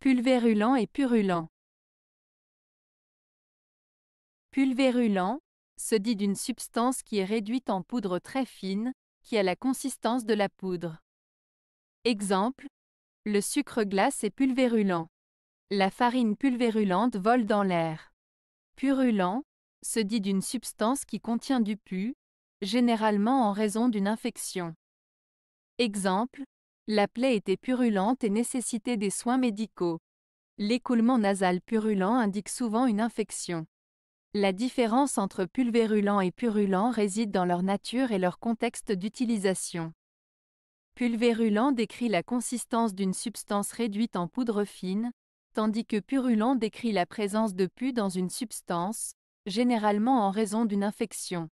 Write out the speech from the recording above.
Pulvérulent et purulent. Pulvérulent se dit d'une substance qui est réduite en poudre très fine, qui a la consistance de la poudre. Exemple, le sucre glace est pulvérulent. La farine pulvérulente vole dans l'air. Purulent se dit d'une substance qui contient du pu, généralement en raison d'une infection. Exemple, la plaie était purulente et nécessitait des soins médicaux. L'écoulement nasal purulent indique souvent une infection. La différence entre pulvérulent et purulent réside dans leur nature et leur contexte d'utilisation. Pulvérulent décrit la consistance d'une substance réduite en poudre fine, tandis que purulent décrit la présence de pus dans une substance, généralement en raison d'une infection.